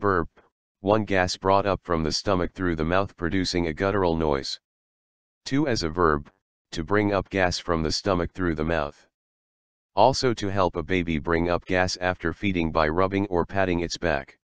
Verb, one gas brought up from the stomach through the mouth producing a guttural noise. 2 as a verb, to bring up gas from the stomach through the mouth. Also to help a baby bring up gas after feeding by rubbing or patting its back.